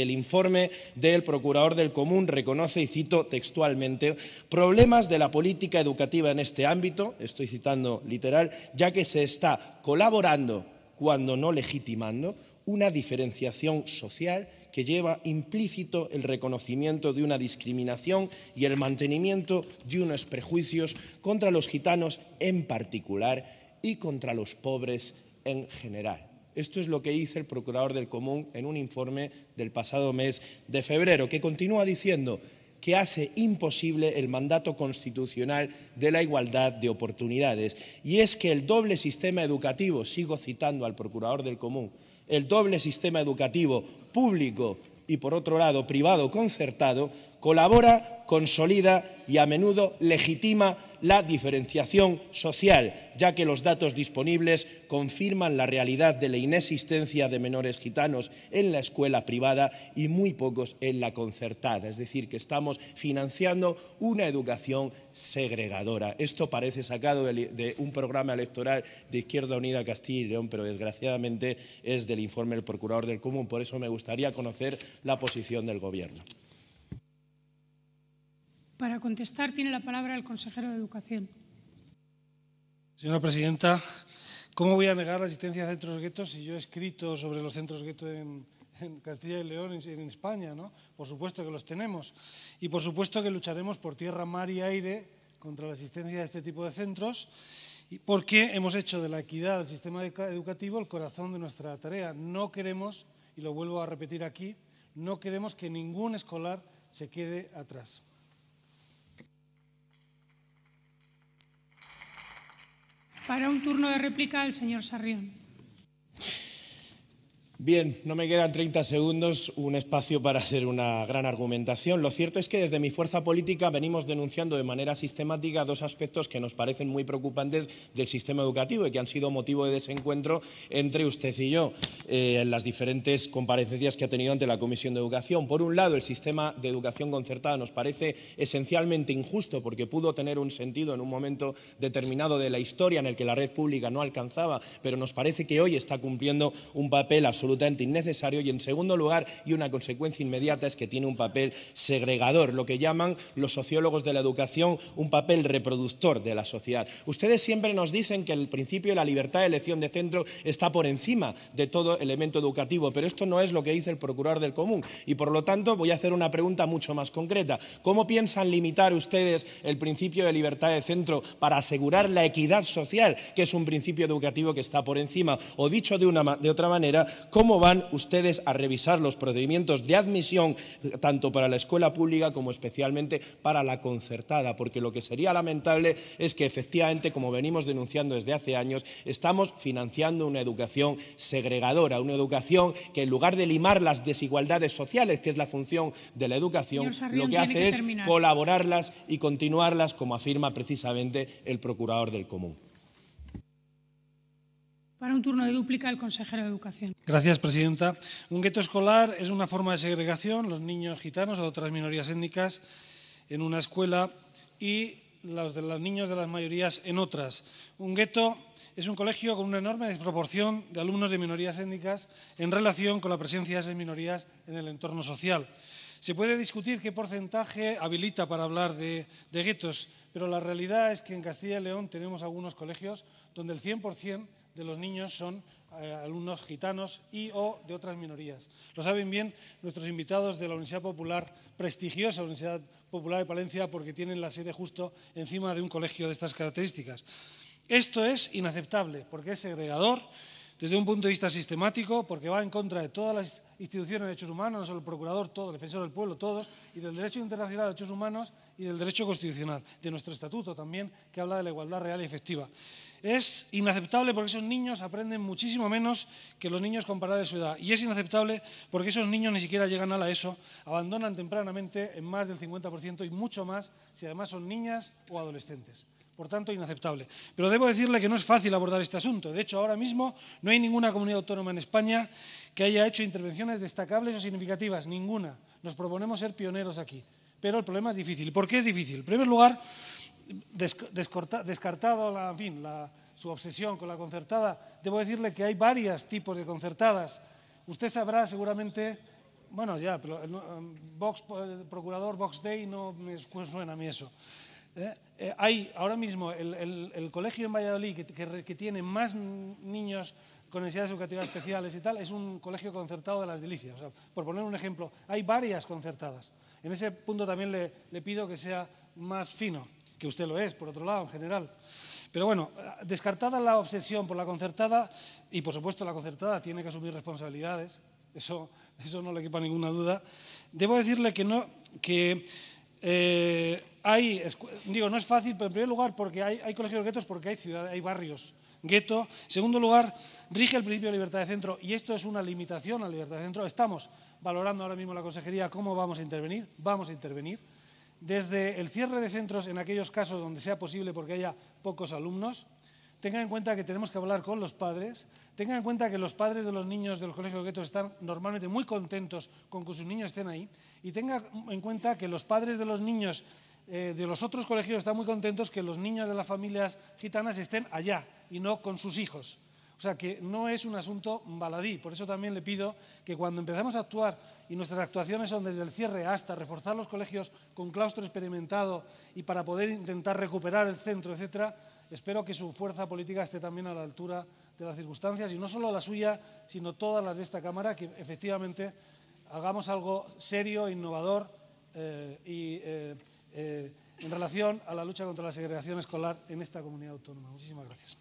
El informe del Procurador del Común reconoce, y cito textualmente, problemas de la política educativa en este ámbito, estoy citando literal, ya que se está colaborando, cuando no legitimando, una diferenciación social que lleva implícito el reconocimiento de una discriminación y el mantenimiento de unos prejuicios contra los gitanos en particular y contra los pobres en general. Esto es lo que dice el procurador del Común en un informe del pasado mes de febrero, que continúa diciendo que hace imposible el mandato constitucional de la igualdad de oportunidades. Y es que el doble sistema educativo, sigo citando al procurador del Común, el doble sistema educativo público y por otro lado privado concertado colabora, consolida y a menudo legitima la diferenciación social, ya que los datos disponibles confirman la realidad de la inexistencia de menores gitanos en la escuela privada y muy pocos en la concertada. Es decir, que estamos financiando una educación segregadora. Esto parece sacado de un programa electoral de Izquierda Unida Castilla y León, pero desgraciadamente es del informe del Procurador del Común. Por eso me gustaría conocer la posición del Gobierno. Para contestar tiene la palabra el consejero de Educación. Señora presidenta, ¿cómo voy a negar la existencia de centros guetos si yo he escrito sobre los centros guetos en, en Castilla y León, en, en España? Por supuesto que los tenemos. Y por supuesto que lucharemos por tierra, mar y aire contra la existencia de este tipo de centros porque hemos hecho de la equidad del sistema educativo el corazón de nuestra tarea. No queremos, y lo vuelvo a repetir aquí, no queremos que ningún escolar se quede atrás. Para un turno de réplica, el señor Sarrión. Bien, no me quedan 30 segundos, un espacio para hacer una gran argumentación. Lo cierto es que desde mi fuerza política venimos denunciando de manera sistemática dos aspectos que nos parecen muy preocupantes del sistema educativo y que han sido motivo de desencuentro entre usted y yo eh, en las diferentes comparecencias que ha tenido ante la Comisión de Educación. Por un lado, el sistema de educación concertada nos parece esencialmente injusto porque pudo tener un sentido en un momento determinado de la historia en el que la red pública no alcanzaba, pero nos parece que hoy está cumpliendo un papel absolutamente absolutamente innecesario y en segundo lugar, y una consecuencia inmediata, es que tiene un papel segregador, lo que llaman los sociólogos de la educación un papel reproductor de la sociedad. Ustedes siempre nos dicen que el principio de la libertad de elección de centro está por encima de todo elemento educativo, pero esto no es lo que dice el procurador del común y por lo tanto voy a hacer una pregunta mucho más concreta. ¿Cómo piensan limitar ustedes el principio de libertad de centro para asegurar la equidad social, que es un principio educativo que está por encima? O dicho de, una, de otra manera, ¿Cómo van ustedes a revisar los procedimientos de admisión tanto para la escuela pública como especialmente para la concertada? Porque lo que sería lamentable es que efectivamente, como venimos denunciando desde hace años, estamos financiando una educación segregadora, una educación que en lugar de limar las desigualdades sociales, que es la función de la educación, lo que hace es colaborarlas y continuarlas, como afirma precisamente el procurador del común. Para un turno de dúplica, el consejero de Educación. Gracias, presidenta. Un gueto escolar es una forma de segregación, los niños gitanos o otras minorías étnicas en una escuela y los de los niños de las mayorías en otras. Un gueto es un colegio con una enorme desproporción de alumnos de minorías étnicas en relación con la presencia de esas minorías en el entorno social. Se puede discutir qué porcentaje habilita para hablar de, de guetos, pero la realidad es que en Castilla y León tenemos algunos colegios donde el 100% de los niños son eh, alumnos gitanos y o de otras minorías. Lo saben bien nuestros invitados de la Universidad Popular, prestigiosa Universidad Popular de Palencia, porque tienen la sede justo encima de un colegio de estas características. Esto es inaceptable porque es segregador desde un punto de vista sistemático, porque va en contra de todas las instituciones de derechos humanos, no el procurador, todo, el defensor del pueblo, todos, y del derecho internacional de derechos humanos y del derecho constitucional, de nuestro estatuto también, que habla de la igualdad real y efectiva. Es inaceptable porque esos niños aprenden muchísimo menos que los niños con de su edad. Y es inaceptable porque esos niños ni siquiera llegan a la ESO, abandonan tempranamente en más del 50% y mucho más si además son niñas o adolescentes. Por tanto, inaceptable. Pero debo decirle que no es fácil abordar este asunto. De hecho, ahora mismo no hay ninguna comunidad autónoma en España que haya hecho intervenciones destacables o significativas. Ninguna. Nos proponemos ser pioneros aquí. Pero el problema es difícil. ¿Por qué es difícil? En primer lugar, descartado la, fin, su obsesión con la concertada, debo decirle que hay varios tipos de concertadas. Usted sabrá seguramente, bueno, ya, pero el, em, procurador Vox Day no me suena a mí eso. Eh, eh, hay ahora mismo el, colegio en Valladolid que, tiene más niños con necesidades educativas especiales y tal, es un colegio concertado de las delicias. por poner un ejemplo, hay varias concertadas. En ese punto también le pido que sea más fino que usted lo es, por otro lado, en general. Pero bueno, descartada la obsesión por la concertada, y por supuesto la concertada tiene que asumir responsabilidades, eso, eso no le quepa ninguna duda, debo decirle que no, que eh, hay, digo, no es fácil, en primer lugar porque hay, hay colegios guetos porque hay ciudades, hay barrios gueto. En segundo lugar, rige el principio de libertad de centro y esto es una limitación a la libertad de centro. Estamos valorando ahora mismo la consejería cómo vamos a intervenir, vamos a intervenir desde el cierre de centros en aquellos casos donde sea posible porque haya pocos alumnos, tengan en cuenta que tenemos que hablar con los padres, tengan en cuenta que los padres de los niños de los colegios guetos están normalmente muy contentos con que sus niños estén ahí y tengan en cuenta que los padres de los niños eh, de los otros colegios están muy contentos que los niños de las familias gitanas estén allá y no con sus hijos. O sea que no es un asunto baladí. Por eso también le pido que cuando empecemos a actuar y nuestras actuaciones son desde el cierre hasta reforzar los colegios con claustro experimentado y para poder intentar recuperar el centro, etcétera, espero que su fuerza política esté también a la altura de las circunstancias y no solo la suya, sino todas las de esta Cámara, que efectivamente hagamos algo serio, innovador eh, eh, eh, en relación a la lucha contra la segregación escolar en esta comunidad autónoma. Muchísimas gracias.